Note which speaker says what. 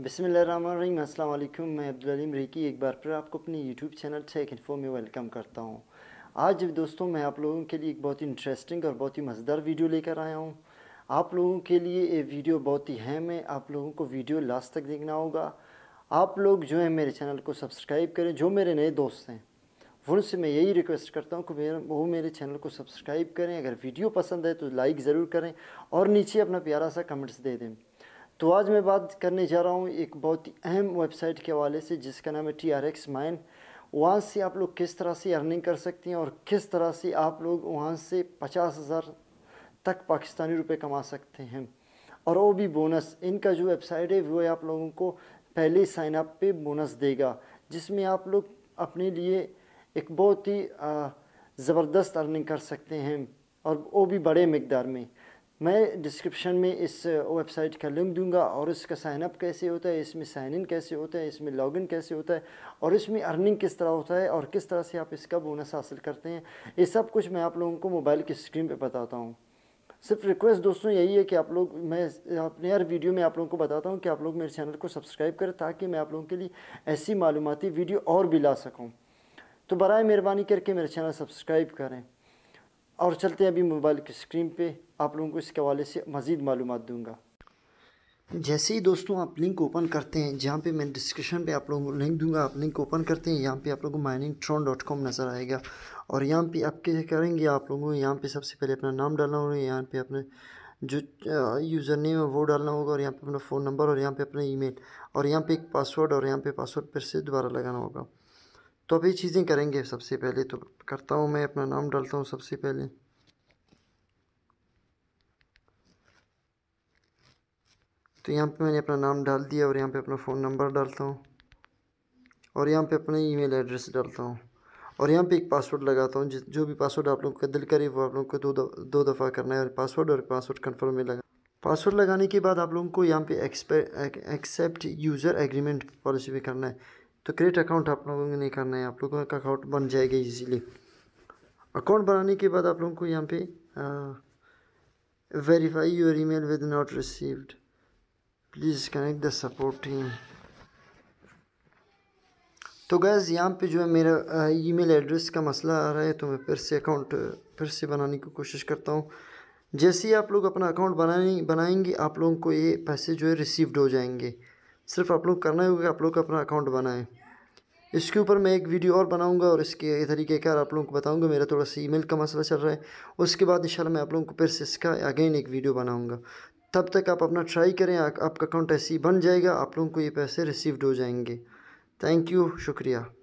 Speaker 1: बिसमीम अल्लाम मैं अब्दुलम रेकी एक बार फिर आपको अपने यूट्यूब चैनल टेक इन्फो में वेलकम करता हूँ आज दोस्तों मैं आप लोगों के लिए एक बहुत ही इंटरेस्टिंग और बहुत ही मज़ेदार वीडियो लेकर आया हूँ आप लोगों के लिए ये वीडियो बहुत ही अहम है आप लोगों को वीडियो लास्ट तक देखना होगा आप लोग जो है मेरे चैनल को सब्सक्राइब करें जो मेरे नए दोस्त हैं उनसे मैं यही रिक्वेस्ट करता हूँ कि मेरे वो मेरे चैनल को सब्सक्राइब करें अगर वीडियो पसंद है तो लाइक ज़रूर करें और नीचे अपना प्यारा सा कमेंट्स दे दें तो आज मैं बात करने जा रहा हूँ एक बहुत ही अहम वेबसाइट के हवाले से जिसका नाम है टी आर एक्स माइन वहाँ से आप लोग किस तरह से अर्निंग कर सकते हैं और किस तरह से आप लोग वहाँ से पचास हज़ार तक पाकिस्तानी रुपए कमा सकते हैं और वो भी बोनस इनका जो वेबसाइट है वो आप लोगों को पहले साइन अप पे बोनस देगा जिसमें आप लोग अपने लिए एक बहुत ही ज़बरदस्त अर्निंग कर सकते हैं और वो भी बड़े मकदार में मैं डिस्क्रिप्शन में इस वेबसाइट uh, का लिंक दूंगा और इसका साइन अप कैसे होता है इसमें साइन इन कैसे होता है इसमें लॉगिन कैसे होता है और इसमें अर्निंग किस तरह होता है और किस तरह से आप इसका बोनस हासिल करते हैं ये सब कुछ मैं आप लोगों को मोबाइल की स्क्रीन पर बताता हूँ सिर्फ रिक्वेस्ट दोस्तों यही है कि आप लोग मैं अपने हर वीडियो में आप लोगों को बताता हूँ कि आप लोग मेरे चैनल को सब्सक्राइब करें ताकि मैं आप लोगों के लिए ऐसी मालूमती वीडियो और भी ला सकूँ तो बरए मेहरबानी करके मेरे चैनल सब्सक्राइब करें और चलते हैं अभी मोबाइल की स्क्रीन पे आप लोगों को इसके हवाले से मज़ीद मालूम दूँगा जैसे ही दोस्तों आप लिंक ओपन करते हैं जहाँ पे मैं डिस्क्रिप्शन पे आप लोगों को लिंक दूंगा आप लिंक ओपन करते हैं यहाँ पे आप लोगों को माइनिंग ट्रॉन डॉट कॉम नज़र आएगा और यहाँ पे आप क्या करेंगे आप लोगों को यहाँ पे सबसे पहले अपना नाम डालना होगा यहाँ पे अपने जो यूज़र नेम है वो डालना होगा और यहाँ पर अपना फ़ोन नंबर और यहाँ पर अपना ई और यहाँ पर एक पासवर्ड और यहाँ पर पासवर्ड फिर से दोबारा लगाना होगा तो अभी चीज़ें करेंगे सबसे पहले तो करता हूँ मैं अपना नाम डालता हूँ सबसे पहले तो यहाँ पे मैंने अपना नाम डाल दिया और यहाँ पे अपना फ़ोन नंबर डालता हूँ और यहाँ पे अपना ईमेल एड्रेस डालता हूँ और यहाँ पे एक पासवर्ड लगाता हूँ जिस जो भी पासवर्ड आप लोग का दिल करे वो आप लोग को दो दो दफ़ा करना है और पासवर्ड और पासवर्ड कन्फर्म में लगा पासवर्ड लगाने के बाद आप लोगों को यहाँ पे एक्सेप्ट यूज़र एग्रीमेंट पॉलिसी भी करना है तो क्रिएट अकाउंट आप लोगों को नहीं करना है आप लोगों का अकाउंट बन जाएगा इजीली अकाउंट बनाने के बाद आप लोगों को यहाँ पे verify your email with not received please connect the support team तो गैज़ यहाँ पे जो है मेरा ईमेल एड्रेस का मसला आ रहा है तो मैं फिर से अकाउंट फिर से बनाने की कोशिश करता हूँ जैसे ही आप लोग अपना अकाउंट बनाने बनाएंगे आप लोगों को ये पैसे जो है रिसीव्ड हो जाएंगे सिर्फ आप लोग करना ही होगा आप लोग अपना अकाउंट बनाएं इसके ऊपर मैं एक वीडियो और बनाऊंगा और इसके तरीक़ेकार आप लोगों को बताऊंगा मेरा थोड़ा सा ईमेल का मसला चल रहा है उसके बाद इंशाल्लाह मैं आप लोगों को फिर से इसका अगेन एक वीडियो बनाऊंगा तब तक आप अपना ट्राई करें आपका अकाउंट ऐसे ही बन जाएगा आप लोगों को ये पैसे रिसीव्ड हो जाएंगे थैंक यू शुक्रिया